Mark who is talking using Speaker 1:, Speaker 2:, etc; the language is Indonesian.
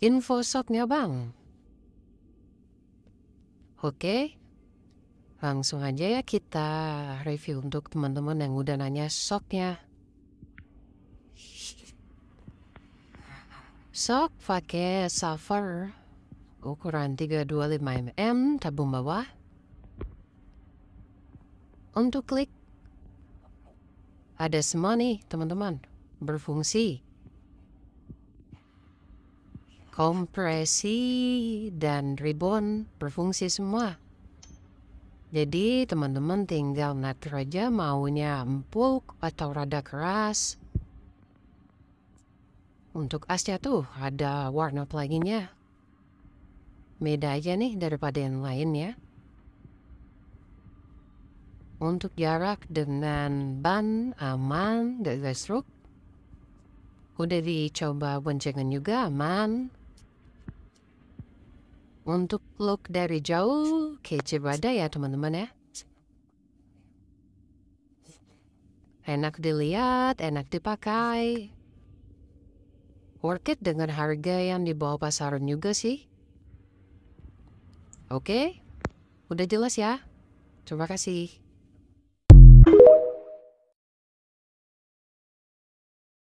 Speaker 1: Info Infosotnya bang. Oke, langsung aja ya kita review untuk teman-teman yang udah nanya soknya. Sok pakai Suffer ukuran 325 mm tabung bawah. Untuk klik ada semua nih teman-teman berfungsi kompresi dan ribbon berfungsi semua. Jadi teman-teman tinggal ngatur aja maunya empuk atau rada keras. Untuk asnya tuh ada warna pluginnya. Beda aja nih daripada yang lain ya. Untuk jarak dengan ban aman dari stroke. Udah dicoba boncengan juga aman. Untuk look dari jauh, kece badai ya teman-teman ya. Enak dilihat, enak dipakai. Worth it dengan harga yang di bawah pasaran juga sih. Oke, udah jelas ya. Terima kasih.